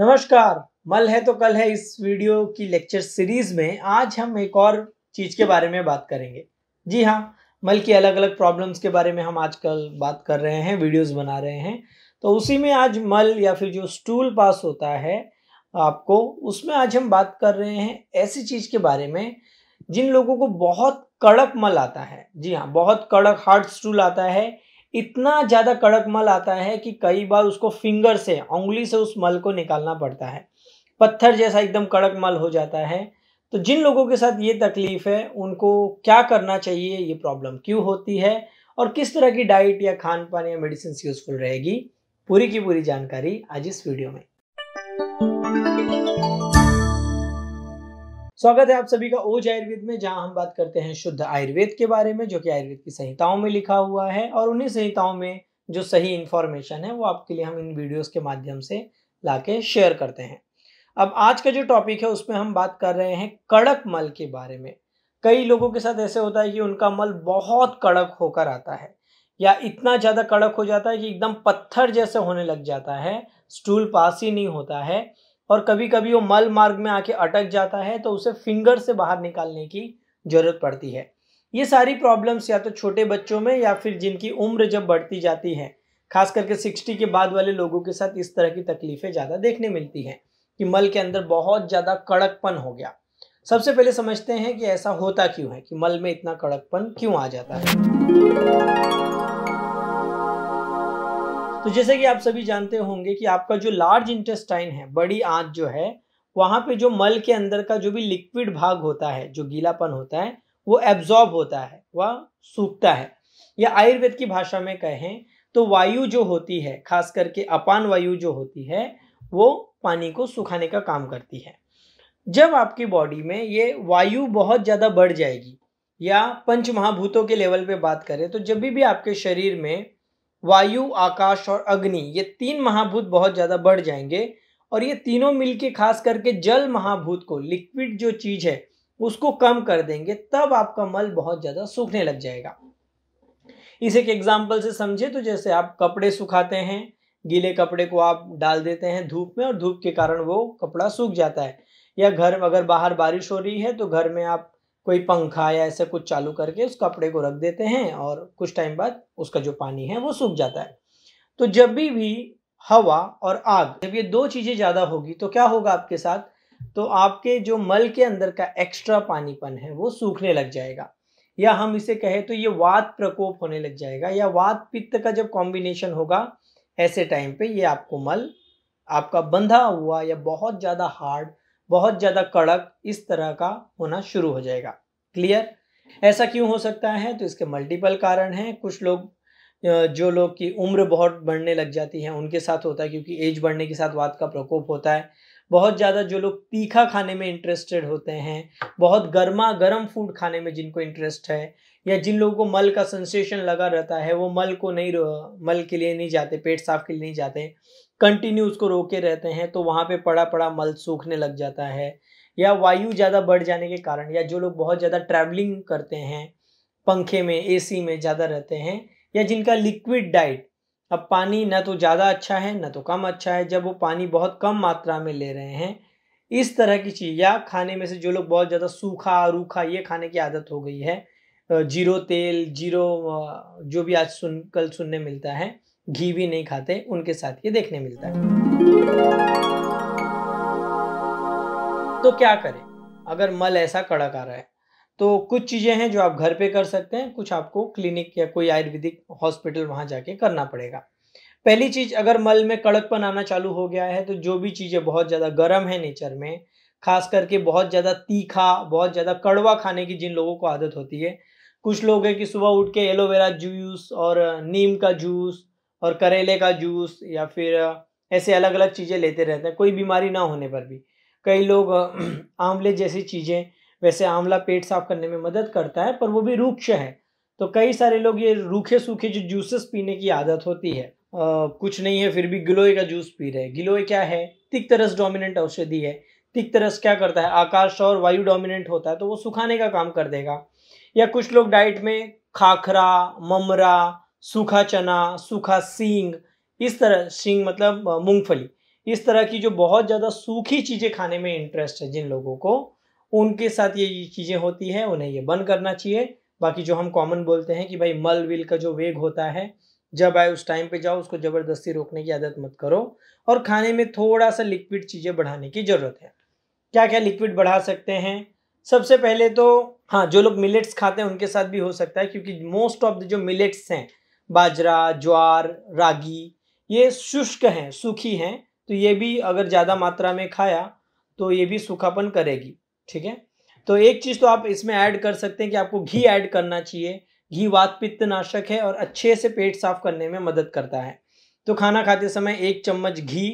नमस्कार मल है तो कल है इस वीडियो की लेक्चर सीरीज में आज हम एक और चीज के बारे में बात करेंगे जी हाँ मल की अलग अलग प्रॉब्लम्स के बारे में हम आजकल बात कर रहे हैं वीडियोस बना रहे हैं तो उसी में आज मल या फिर जो स्टूल पास होता है आपको उसमें आज हम बात कर रहे हैं ऐसी चीज के बारे में जिन लोगों को बहुत कड़क मल आता है जी हाँ बहुत कड़क हार्ड स्टूल आता है इतना ज़्यादा कड़क मल आता है कि कई बार उसको फिंगर से उंगली से उस मल को निकालना पड़ता है पत्थर जैसा एकदम कड़क मल हो जाता है तो जिन लोगों के साथ ये तकलीफ़ है उनको क्या करना चाहिए ये प्रॉब्लम क्यों होती है और किस तरह की डाइट या खान पान या मेडिसिन यूजफुल रहेगी पूरी की पूरी जानकारी आज इस वीडियो में स्वागत है आप सभी का ओज आयुर्वेद में जहां हम बात करते हैं शुद्ध आयुर्वेद के बारे में जो कि आयुर्वेद की संहिताओं में लिखा हुआ है और उन्हीं संहिताओं में जो सही इन्फॉर्मेशन है वो आपके लिए हम इन वीडियोस के माध्यम से लाके शेयर करते हैं अब आज का जो टॉपिक है उसमें हम बात कर रहे हैं कड़क मल के बारे में कई लोगों के साथ ऐसे होता है कि उनका मल बहुत कड़क होकर आता है या इतना ज़्यादा कड़क हो जाता है कि एकदम पत्थर जैसे होने लग जाता है स्टूल पास ही नहीं होता है और कभी कभी वो मल मार्ग में आके अटक जाता है तो उसे फिंगर से बाहर निकालने की जरूरत पड़ती है ये सारी प्रॉब्लम्स या तो छोटे बच्चों में या फिर जिनकी उम्र जब बढ़ती जाती है खास करके सिक्सटी के बाद वाले लोगों के साथ इस तरह की तकलीफें ज़्यादा देखने मिलती हैं कि मल के अंदर बहुत ज़्यादा कड़कपन हो गया सबसे पहले समझते हैं कि ऐसा होता क्यों है कि मल में इतना कड़कपन क्यों आ जाता है तो जैसे कि आप सभी जानते होंगे कि आपका जो लार्ज इंटेस्टाइन है बड़ी आंत जो है वहाँ पे जो मल के अंदर का जो भी लिक्विड भाग होता है जो गीलापन होता है वो एब्जॉर्ब होता है वह सूखता है या आयुर्वेद की भाषा में कहें तो वायु जो होती है खास करके अपान वायु जो होती है वो पानी को सुखाने का काम करती है जब आपकी बॉडी में ये वायु बहुत ज़्यादा बढ़ जाएगी या पंच महाभूतों के लेवल पे बात करें तो जब भी, भी आपके शरीर में वायु आकाश और अग्नि ये तीन महाभूत बहुत ज़्यादा बढ़ जाएंगे और ये तीनों मिलके खास करके जल महाभूत को लिक्विड जो चीज़ है उसको कम कर देंगे तब आपका मल बहुत ज़्यादा सूखने लग जाएगा इसे एक एग्जाम्पल से समझे तो जैसे आप कपड़े सुखाते हैं गीले कपड़े को आप डाल देते हैं धूप में और धूप के कारण वो कपड़ा सूख जाता है या घर अगर बाहर बारिश हो रही है तो घर में आप कोई पंखा या ऐसा कुछ चालू करके उस कपड़े को रख देते हैं और कुछ टाइम बाद उसका जो पानी है वो सूख जाता है तो जब भी भी हवा और आग जब ये दो चीज़ें ज़्यादा होगी तो क्या होगा आपके साथ तो आपके जो मल के अंदर का एक्स्ट्रा पानीपन है वो सूखने लग जाएगा या हम इसे कहें तो ये वात प्रकोप होने लग जाएगा या वात पित्त का जब कॉम्बिनेशन होगा ऐसे टाइम पे ये आपको मल आपका बंधा हुआ या बहुत ज़्यादा हार्ड बहुत ज़्यादा कड़क इस तरह का होना शुरू हो जाएगा क्लियर ऐसा क्यों हो सकता है तो इसके मल्टीपल कारण हैं कुछ लोग जो लोग की उम्र बहुत बढ़ने लग जाती है उनके साथ होता है क्योंकि एज बढ़ने के साथ वात का प्रकोप होता है बहुत ज़्यादा जो लोग तीखा खाने में इंटरेस्टेड होते हैं बहुत गर्मा गर्म फूड खाने में जिनको इंटरेस्ट है या जिन लोगों को मल का सेंसेशन लगा रहता है वो मल को नहीं मल के लिए नहीं जाते पेट साफ के लिए नहीं जाते कंटिन्यू उसको रोके रहते हैं तो वहाँ पे पड़ा पड़ा मल सूखने लग जाता है या वायु ज़्यादा बढ़ जाने के कारण या जो लोग बहुत ज़्यादा ट्रैवलिंग करते हैं पंखे में एसी में ज़्यादा रहते हैं या जिनका लिक्विड डाइट अब पानी ना तो ज़्यादा अच्छा है ना तो कम अच्छा है जब वो पानी बहुत कम मात्रा में ले रहे हैं इस तरह की चीज़ या खाने में से जो लोग बहुत ज़्यादा सूखा रूखा ये खाने की आदत हो गई है जीरो तेल जीरो जो भी आज सुन कल सुनने मिलता है घी भी नहीं खाते उनके साथ ये देखने मिलता है तो क्या करें अगर मल ऐसा कड़क आ रहा है तो कुछ चीज़ें हैं जो आप घर पे कर सकते हैं कुछ आपको क्लिनिक या कोई आयुर्वेदिक हॉस्पिटल वहां जाके करना पड़ेगा पहली चीज़ अगर मल में कड़कपन आना चालू हो गया है तो जो भी चीज़ें बहुत ज़्यादा गर्म है नेचर में खास करके बहुत ज़्यादा तीखा बहुत ज़्यादा कड़वा खाने की जिन लोगों को आदत होती है कुछ लोग हैं कि सुबह उठ के एलोवेरा जूस और नीम का जूस और करेले का जूस या फिर ऐसे अलग अलग चीज़ें लेते रहते हैं कोई बीमारी ना होने पर भी कई लोग आंवले जैसी चीज़ें वैसे आंवला पेट साफ करने में मदद करता है पर वो भी रूक्ष है तो कई सारे लोग ये रूखे सूखे जो जूसेस पीने की आदत होती है आ, कुछ नहीं है फिर भी गिलोय का जूस पी रहे हैं गिलोय क्या है तरस डोमिनेंट औषधि है तरस क्या करता है आकाश और वायु डोमिनेंट होता है तो वो सुखाने का काम कर देगा या कुछ लोग डाइट में खाखरा ममरा सूखा चना सूखा सींग इस तरह सींग मतलब मूंगफली इस तरह की जो बहुत ज़्यादा सूखी चीज़ें खाने में इंटरेस्ट है जिन लोगों को उनके साथ ये चीज़ें होती हैं उन्हें ये बंद करना चाहिए बाकी जो हम कॉमन बोलते हैं कि भाई मल विल का जो वेग होता है जब आए उस टाइम पे जाओ उसको ज़बरदस्ती रोकने की आदत मत करो और खाने में थोड़ा सा लिक्विड चीज़ें बढ़ाने की ज़रूरत है क्या क्या लिक्विड बढ़ा सकते हैं सबसे पहले तो हाँ जो लोग मिलेट्स खाते हैं उनके साथ भी हो सकता है क्योंकि मोस्ट ऑफ द जो मिलेट्स हैं बाजरा ज्वार रागी ये शुष्क हैं सूखी हैं तो ये भी अगर ज़्यादा मात्रा में खाया तो ये भी सूखापन करेगी ठीक है तो एक चीज़ तो आप इसमें ऐड कर सकते हैं कि आपको घी ऐड करना चाहिए घी वात पित्त नाशक है और अच्छे से पेट साफ करने में मदद करता है तो खाना खाते समय एक चम्मच घी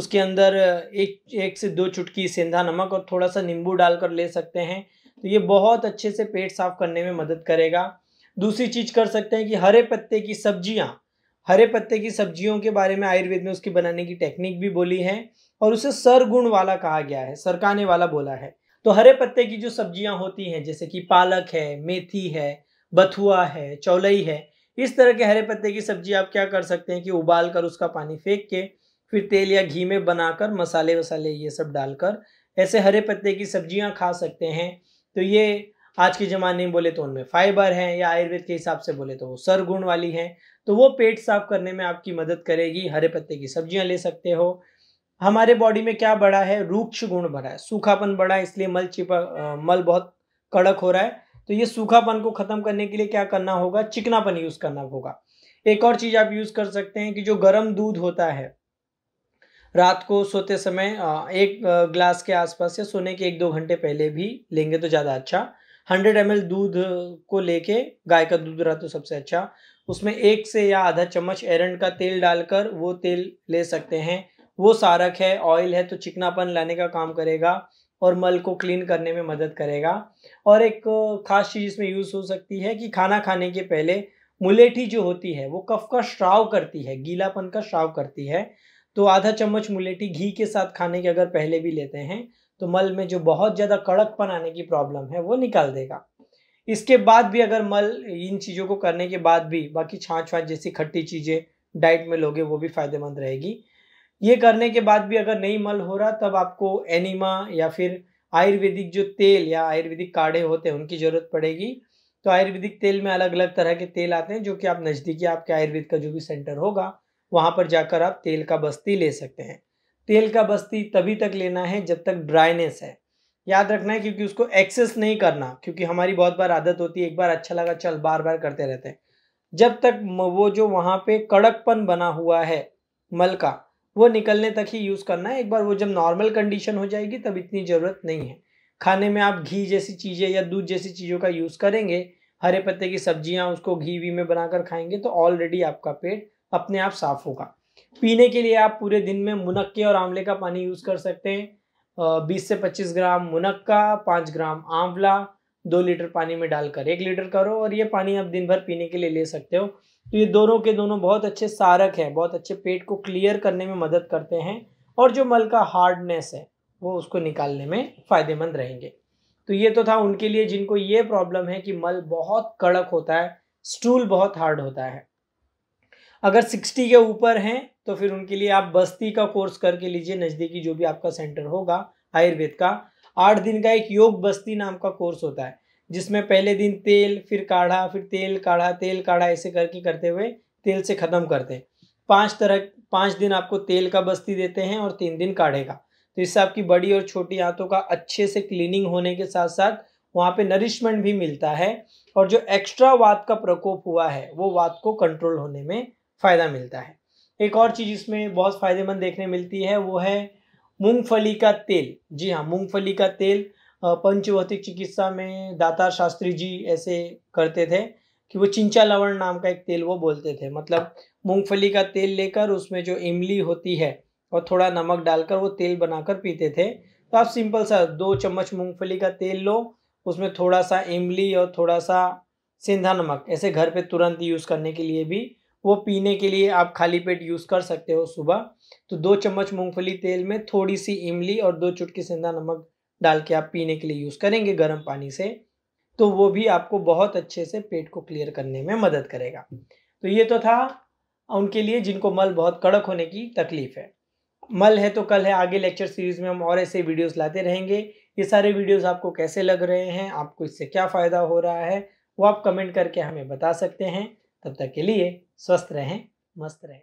उसके अंदर एक एक से दो चुटकी सेंधा नमक और थोड़ा सा नींबू डालकर ले सकते हैं तो ये बहुत अच्छे से पेट साफ करने में मदद करेगा दूसरी चीज कर सकते हैं कि हरे पत्ते की सब्जियां हरे पत्ते की सब्जियों के बारे में आयुर्वेद में उसकी बनाने की टेक्निक भी बोली है और उसे सरगुण वाला कहा गया है सरकाने वाला बोला है तो हरे पत्ते की जो सब्जियां होती हैं जैसे कि पालक है मेथी है बथुआ है चौलई है इस तरह के हरे पत्ते की सब्जी आप क्या कर सकते हैं कि उबाल कर उसका पानी फेंक के फिर तेल या घी में बनाकर मसाले वसाले ये सब डालकर ऐसे हरे पत्ते की सब्जियां खा सकते हैं तो ये आज के ज़माने में बोले तो उनमें फाइबर हैं या आयुर्वेद के हिसाब से बोले तो वो सरगुण वाली हैं तो वो पेट साफ करने में आपकी मदद करेगी हरे पत्ते की सब्जियां ले सकते हो हमारे बॉडी में क्या बढ़ा है रूक्ष गुण बढ़ा है सूखापन बढ़ा है इसलिए मल चिपक मल बहुत कड़क हो रहा है तो ये सूखापन को ख़त्म करने के लिए क्या करना होगा चिकनापन यूज़ करना होगा एक और चीज़ आप यूज़ कर सकते हैं कि जो गर्म दूध होता है रात को सोते समय एक ग्लास के आसपास या सोने के एक दो घंटे पहले भी लेंगे तो ज़्यादा अच्छा हंड्रेड एम दूध को लेके गाय का दूध रहा तो सबसे अच्छा उसमें एक से या आधा चम्मच एरंड का तेल डालकर वो तेल ले सकते हैं वो सारक है ऑयल है तो चिकनापन लाने का काम करेगा और मल को क्लीन करने में मदद करेगा और एक खास चीज़ इसमें यूज़ हो सकती है कि खाना खाने के पहले मुलेठी जो होती है वो कफ का श्राव करती है गीलापन का श्राव करती है तो आधा चम्मच मुलेठी घी के साथ खाने के अगर पहले भी लेते हैं तो मल में जो बहुत ज़्यादा कड़कपन आने की प्रॉब्लम है वो निकाल देगा इसके बाद भी अगर मल इन चीज़ों को करने के बाद भी बाकी छाछ वाँच जैसी खट्टी चीज़ें डाइट में लोगे वो भी फ़ायदेमंद रहेगी ये करने के बाद भी अगर नहीं मल हो रहा तब आपको एनिमा या फिर आयुर्वेदिक जो तेल या आयुर्वेदिक काढ़े होते हैं उनकी ज़रूरत पड़ेगी तो आयुर्वेदिक तेल में अलग अलग तरह के तेल आते हैं जो कि आप नज़दीकी आपके आयुर्वेद का जो भी सेंटर होगा वहाँ पर जाकर आप तेल का बस्ती ले सकते हैं तेल का बस्ती तभी तक लेना है जब तक ड्राइनेस है याद रखना है क्योंकि उसको एक्सेस नहीं करना क्योंकि हमारी बहुत बार आदत होती है एक बार अच्छा लगा चल बार बार करते रहते हैं जब तक वो जो वहाँ पे कड़कपन बना हुआ है मल का वो निकलने तक ही यूज़ करना है एक बार वो जब नॉर्मल कंडीशन हो जाएगी तब इतनी ज़रूरत नहीं है खाने में आप घी जैसी चीज़ें या दूध जैसी चीज़ों का यूज़ करेंगे हरे पत्ते की सब्जियाँ उसको घी वी में बनाकर खाएंगे तो ऑलरेडी आपका पेट अपने आप साफ होगा पीने के लिए आप पूरे दिन में मुनक्के और आंवले का पानी यूज़ कर सकते हैं बीस से पच्चीस ग्राम मुनक्का पाँच ग्राम आंवला दो लीटर पानी में डालकर एक लीटर करो और ये पानी आप दिन भर पीने के लिए ले सकते हो तो ये दोनों के दोनों बहुत अच्छे सारक हैं बहुत अच्छे पेट को क्लियर करने में मदद करते हैं और जो मल का हार्डनेस है वो उसको निकालने में फ़ायदेमंद रहेंगे तो ये तो था उनके लिए जिनको ये प्रॉब्लम है कि मल बहुत कड़क होता है स्टूल बहुत हार्ड होता है अगर सिक्सटी के ऊपर हैं तो फिर उनके लिए आप बस्ती का कोर्स करके लीजिए नज़दीकी जो भी आपका सेंटर होगा आयुर्वेद का आठ दिन का एक योग बस्ती नाम का कोर्स होता है जिसमें पहले दिन तेल फिर काढ़ा फिर तेल काढ़ा तेल काढ़ा ऐसे करके करते हुए तेल से ख़त्म करते हैं पाँच तरह पाँच दिन आपको तेल का बस्ती देते हैं और तीन दिन काढ़े का तो इससे आपकी बड़ी और छोटी आंतों का अच्छे से क्लीनिंग होने के साथ साथ वहाँ पे नरिशमेंट भी मिलता है और जो एक्स्ट्रा वात का प्रकोप हुआ है वो वात को कंट्रोल होने में फ़ायदा मिलता है एक और चीज़ इसमें बहुत फ़ायदेमंद देखने मिलती है वो है मूंगफली का तेल जी हाँ मूंगफली का तेल पंचवतिक चिकित्सा में दाता शास्त्री जी ऐसे करते थे कि वो चिंचा लवण नाम का एक तेल वो बोलते थे मतलब मूंगफली का तेल लेकर उसमें जो इमली होती है और थोड़ा नमक डालकर वो तेल बनाकर पीते थे तो आप सिंपल सा दो चम्मच मूंगफली का तेल लो उसमें थोड़ा सा इमली और थोड़ा सा सेंधा नमक ऐसे घर पे तुरंत यूज़ करने के लिए भी वो पीने के लिए आप खाली पेट यूज़ कर सकते हो सुबह तो दो चम्मच मूंगफली तेल में थोड़ी सी इमली और दो चुटकी सेंधा नमक डाल के आप पीने के लिए यूज़ करेंगे गर्म पानी से तो वो भी आपको बहुत अच्छे से पेट को क्लियर करने में मदद करेगा तो ये तो था उनके लिए जिनको मल बहुत कड़क होने की तकलीफ़ है मल है तो कल है आगे लेक्चर सीरीज़ में हम और ऐसे वीडियोस लाते रहेंगे ये सारे वीडियोस आपको कैसे लग रहे हैं आपको इससे क्या फ़ायदा हो रहा है वो आप कमेंट करके हमें बता सकते हैं तब तक के लिए स्वस्थ रहें मस्त रहें